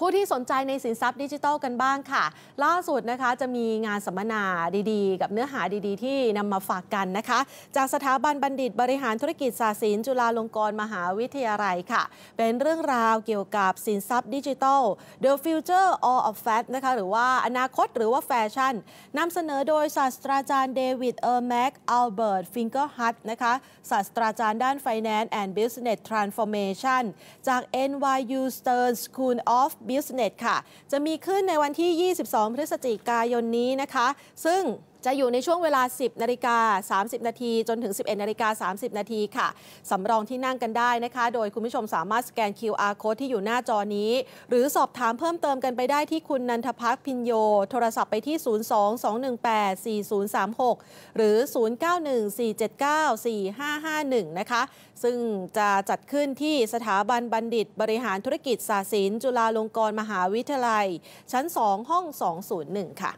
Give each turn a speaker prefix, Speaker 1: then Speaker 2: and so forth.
Speaker 1: ผู้ที่สนใจในสินทรัพย์ดิจิทัลกันบ้างค่ะ ล่าสุดนะคะจะมีงานสัมมนาดีๆ กับเนื้อหาดีๆที่นำมาฝากกันนะคะ จากสถาบันบัณฑิตบริหารธุรกิจศาสินจุฬาลงกรณ์มหาวิทยาลัยค่ะ เป็นเรื่องราวเกี่ยวกับสินทรัพย์ดิจิทัล The Future All of Fat นะคะหรือว่าอนาคตหรือว่าแฟชั่นนำเสนอโดยศาสตราจารย์เดวิดเออร์แม็กอัลเบิร์ตฟิงเกอร์ฮัตนะคะศาสตราจารย์ด้าน Finance and Business Transformation จาก NYU Stern School of Business ค่ะจะมีขึ้นในวันที่ 22 พฤศจิกายนนี้นะคะ ซึ่งจะอยู่ในช่วงเวลา 10 นาฬิกา 30 นาที จนถึง 11นาฬิกา30 นาทีค่ะ สำรองที่นั่งกันได้นะคะ โดยคุณผู้ชมสามารถสแกน QR code ที่อยู่หน้าจอนี้ หรือสอบถามเพิ่มเติมกันไปได้ที่คุณนันทพัฒน์พินโย โทรศัพท์ไปที่ 022184036 หรือ 0914794551 นะคะ ซึ่งจะจัดขึ้นที่สถาบันบัณฑิตบริหารธุรกิจศาสินจุฬาลงกรณ์มหาวิทยาลัย ชั้น 2 ห้อง 201 ค่ะ